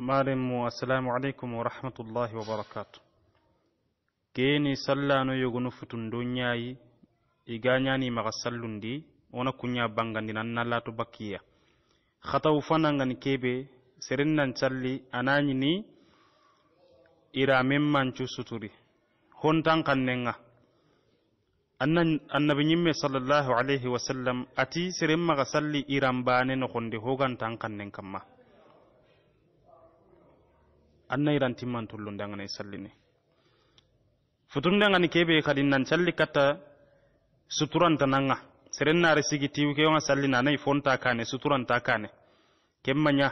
maɗenmo assalamu aleykum wa rahmatullahi wa barakatu geni sallano yogonu futun do ñayi iga ñani maxa sallundi wona kuña bangandi nan na latu bakkiya xataw fanangani kebe seren nan calli anañini ira men mancu suturi hontan kannenga annabi ñimme sallallahu alayhi wa sallam ati seren maxa salli iran bane noxondi hogantan kannen kamma anna irantimman tullu dangana sallini futum dangani kebe kadi nan salli katta suturanta nanga serennare sigi tiwi ke yonga sallina nanai fonta kane ta kane kemmanya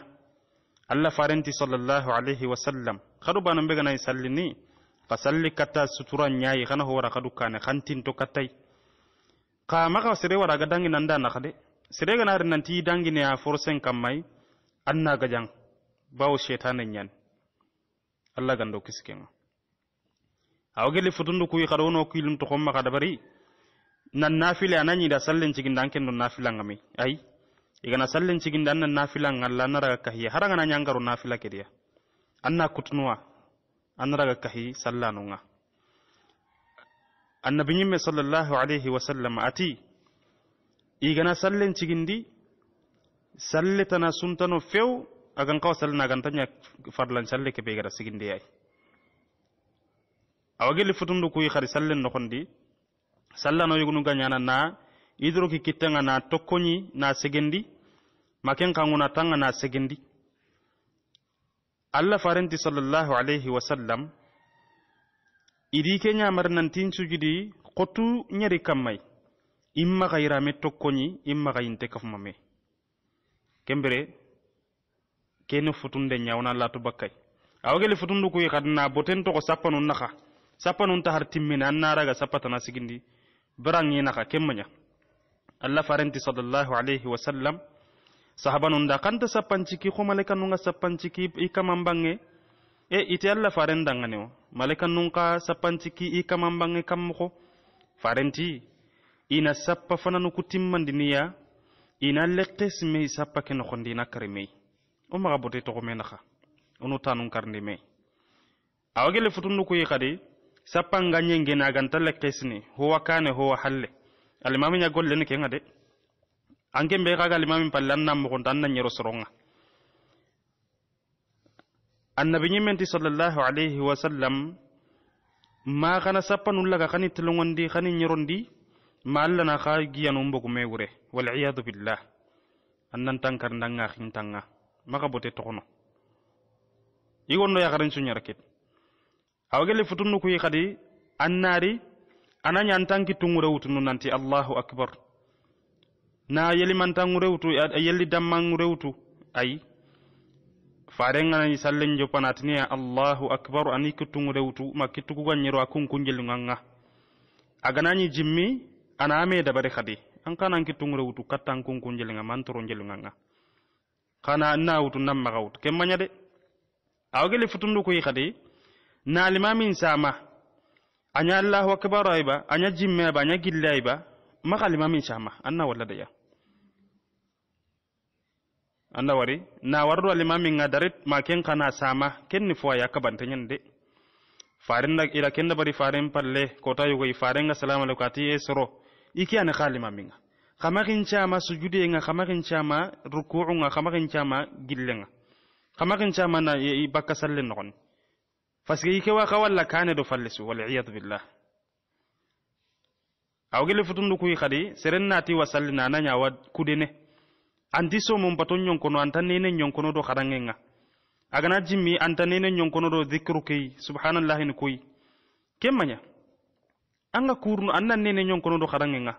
allah farenti sallallahu alaihi wasallam kadu banan be ganai sallini ka salli katta suturan nyayi kana wara kadu kane to kattai ka maka sere wara gadangi dangi nanda khade sere ganari nanti dangine a forcen kammai anna gajang bawo shetanan ñani alla gando kiskenga awgeli futundu kuyi kada wono kuyilum toxonma xa dabari nan nafile ana ñida sallen ciginda an ken do nafilangami ay igana sallen ciginda an nan nafila alla la naraga kahiya na ñangaro nafila kediya an na kutunuwa an naraga kahi sallanunga annabi ñimme sallallahu alayhi wa sallam ati igana sallen cigindi salletana suntano few agan kawsal nagantanya farlancalle ke begara sigindeyay awageli futundu kuyi hari sallen nogondi sallano yugunuga ñana na idroki kittenga na tokoni na segendi maken kanguna tanga na segendi allah farenti sallallahu alaihi wasallam. sallam idi ke ñamar nantin sujudi qotu imma xayrame tokoni imma xayinte kafumame kembere kene futunde ñawna latu bakkay awogeli futundu kuy kad na boten togo sappanun naxa sappanun tahar timmini an naraga sappatana sigindi barangi naxa kemmaña allah farenti salallahu alayhi wa sallam sahabanun da kanta sappanciki xo maleka nunga sappanciki i kamanbange e ite allah faren dangane wo maleka nun ka sappanciki i kamanbange kammoxo farenti ina sappa fananu timmandiniya ina leqe simei sappa ke noxondi ina karimei o maxa bote toxome naxa onu tanun karndi me awa gele futundu kuyi xadi sappanga ñengene aganta kane howa halle alimami ña golleni kenga de anke mbe xaga alimami palle an na moxonta an na ñero soronga annabi wasallam ma xana sappanullaga kani telongondi kani ñerondi ma allana xa giyanu mbogu me wure waliyadu billah an nan tankar ndanga xintanga maka bote tokono no yakarin suñaraket awagele futunnu kuyi kadi annari ananya antang tungure utunu nanti allahu akbar na yeli mantangure wutu yeli ay wutu ayi farenganani sallen jopanatiniya allahu akbar ani kittungure wutu ma kittukuganyero a kunkunjelinga aganani jimmi ana ame dabari kadi an kanan kittungure wutu kattan nganga mantoro nganga kana na wutu nan magawut de? manya de awgele futundu kuyi na na limamin sama anya allahu akbar ayba anya jimme ba anya gilla ayba lima limamin sama anna walla da ya anda wari na wardo limamin nga darit ma ken kana sama ken ni foya ka bantanyen de farin da ira ken da bari farin palle kota yugo farin assalamu alaikum ati esro iki an khalimamin nga kamarin cama sujude nga kamarin cama ruku'u nga cama chama gillenga cama na i bakka sallen non faske yike wa kawalla kana do fallisu wal billah aw gele futundu kuy seren nati wa nanya wad kudene anti so mum baton nyon kono antane ne nyon kono do khadangenga agana jimmi antane nyon kono do zikru kay subhanallahi ni kuy kemanya anga kurnu annan ne nyon kono do khadangenga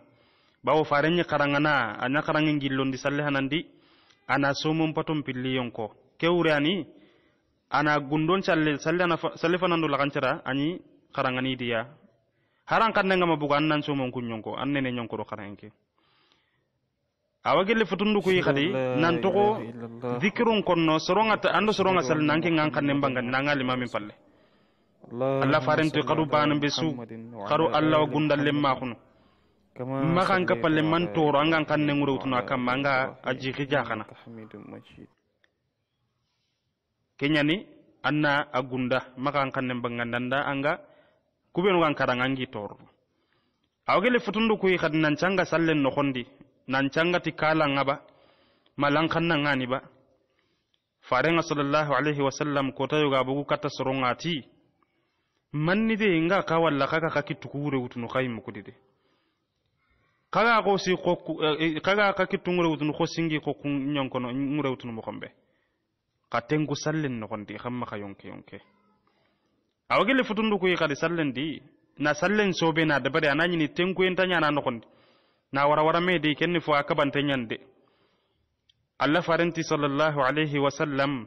bawo farenñi karangana aña karangen gillondi salle hanandi ana somum patom pilli yonko kewure ani ana gundon salle salle ana salle fanandu lakancara ani karangani diya haran kannengama bugo an nan somon kun yonko an nene ñonkoro karangenke futundu kuyi kadi nan togo dikirun konno sorongata ando soronga salle nanke ngan kannen bangan nanga limamin palle allah farentoy kadu banan be su allah wa gundallen ma maxan ka palle man toro angan kan ne ngurewtuna kamma anga a jixi jaxana keñani anna a gunda maxan kan ne mbangandanda anga kubenugan karanga angi toro awgele futundu kuyi xad nancanga sallen noxondi nancangati kalanga ba malankhanna ngani ba farenga sallallahu alaihi wasallam kotayoga bugu katta sorongati mannide nga kawalla kaka kakittuku wurewutunu xayimmukudide kaga ko si ko eh, eh, kaga ka ki tungure wutun ko singi ko kun nyon kono ngure wutun mo kombe ka tengu sallen no kondi xamma ka yonke yonke awa gele futundu ko yikali sallen di na sallen sobe na da bare anani ni tengu en tanya na no kondi na wara wara me de kenni fo aka ban tanyan de allah faranti sallallahu alaihi wa sallam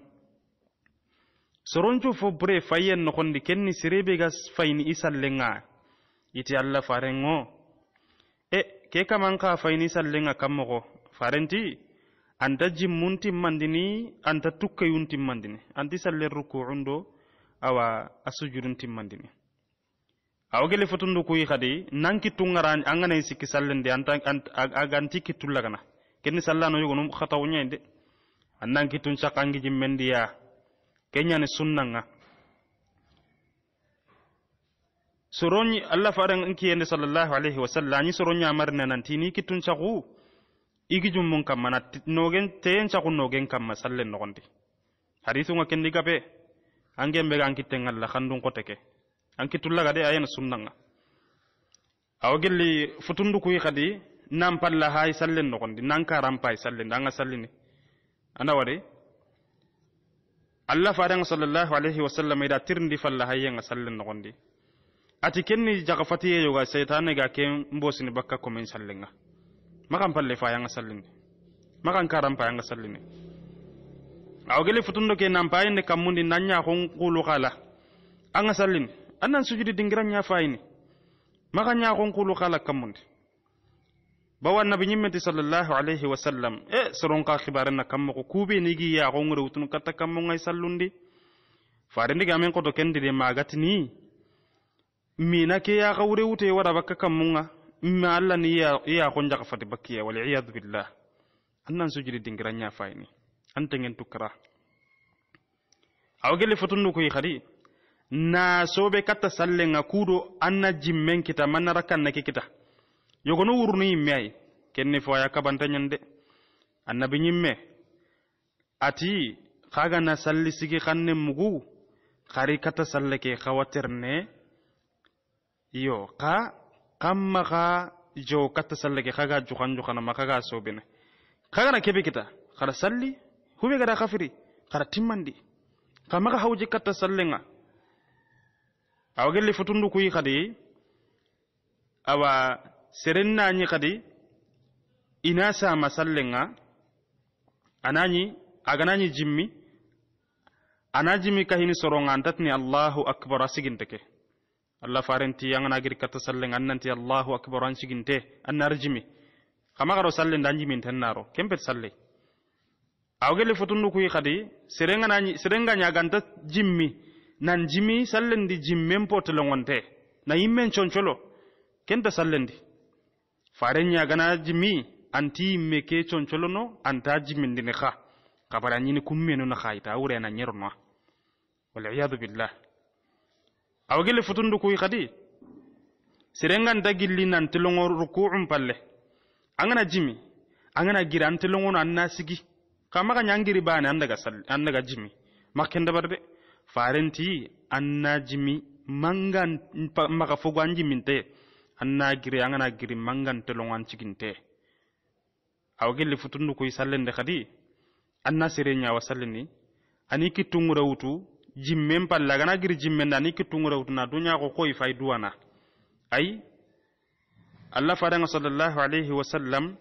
soronju fo bre fayen no kondi kenni sirebe gas fayni isallenga iti allah farengo e eh, ke kaman ka fayini sallen a kan mogo farenti anta jimmun timmandini anta tukkayun timmandini anti sallen rukuun do awa a sujudun timmandini awo gele fotundu kuyi hadi nan kittu ngara an ganay sikki sallen de anta aganti kittu lagana kenni salla no yugo num khatawu nyende annan kittun chakangi jimmendiya kenya ne sunnanga soroñi allah faɗan inki yende sallallahu alayhi wa sallam ani soroñamari ni kittun caku igi jummun kamma na nogen teyen caku nogen kamma sallen nogondi hadisunga kendi gabe angen ɓega an kitten allah kandun kote ke an kittullaga a ayena sunnanga awo futundu kuyi kadi nan palla hay sallen nogondi nan karanpay sallende anga sallini anda waɗi allah faɗanga sallallahu alayhi wa sallam ida tirndi falla hayenga sallen nogondi ati kenni jakafatiye yoga seytane ga ken mbosini bakka komen sallenga makan palle fayanga sallini makan karan payanga sallini awgele futundo ke nan payinde kammundi nanya hon kulu kala anga sallini annan sujudi dingira nya fayini makan nya hon kulu kala kammundi bawa nabi nyimmeti sallallahu alaihi wasallam e soron ka khibaren na kammo ko kube nigi ya hon ngure katta kammo ngai sallundi farindi gamen ko to kendi de magatini mina ke ya ga wure wute wada bakka kan munga mi alla ni ya ya kon jaka fati bakki ya wal iyad billah annan sujudi dingiran ya fayni anta ngen tukra aw gele fotundu ko yi na sobe katta salle nga kudo anna jimmen kita man rakkan na kita yogo no wurnu yimme ay kenni fo ya kabanta nyande annabi nyimme ati kaga na salli sigi kanne mugu khari katta salle ke khawatirne iyo ka kamma ka jo katta sallake kaga jukan jukanama kaga sobene na kebe kita kada salli hube gada kafiri kada timmandi kamma ka hauji katta sallenga awa gelli futundu kuyi kadi awa nyi kadi ina sama sallenga anañi aganañi jimmi anajimi jimmi kahini soronga antatini allahu akbar a siginteke allah farenti yangana gir katta salleng annanti allahu akbar an siginte an jimi kama garo salle ndan jimin tennaro kempet salle awgelle fotundu kuyi kadi serenga serenga ganta jimmi nan jimi sallendi jimmen potele gonte na yimmen choncholo kenta sallendi faren gana jimmi anti yimme ke no anta jimmindini xa kabara ñini kummenu na na nyerno wal iyad billah awa gilli futundu kuyi kadi sirenganta gilli nan tilongo ruku'un palle angana jimi angana gira tilongo na anna sigi kama ka nyangiri bane andaga salli andaga jimi makenda barbe farenti anna jimi mangan maka fugu an jiminte anna giri angana giri mangan tilongo longo an ciginte awa gilli futundu kuyi sallende kadi anna sirenya nyawa sallini tungu kittungu wutu jimmen palla gana giri jimmen da ni dunya ko koy fay duwana ay allah fa fadanga sallallahu alayhi wa sallam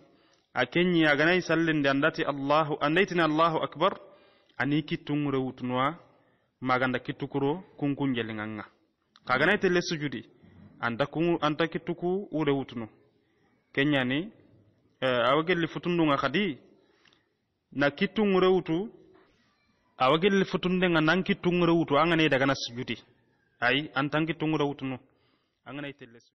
a kenñi sallin sallinde andati allahu andaytini allahu akbar ani kittungurawtunuwa maganda ka gana kaganayi telle sujudi anta kun anta kittuku wurewutunu kenñani eh, awa gelli nga khadi na kittungurawutu awagel fotunde nga nanki tungre wutu angane daga na sujudi ai an tanki wutu no angane telle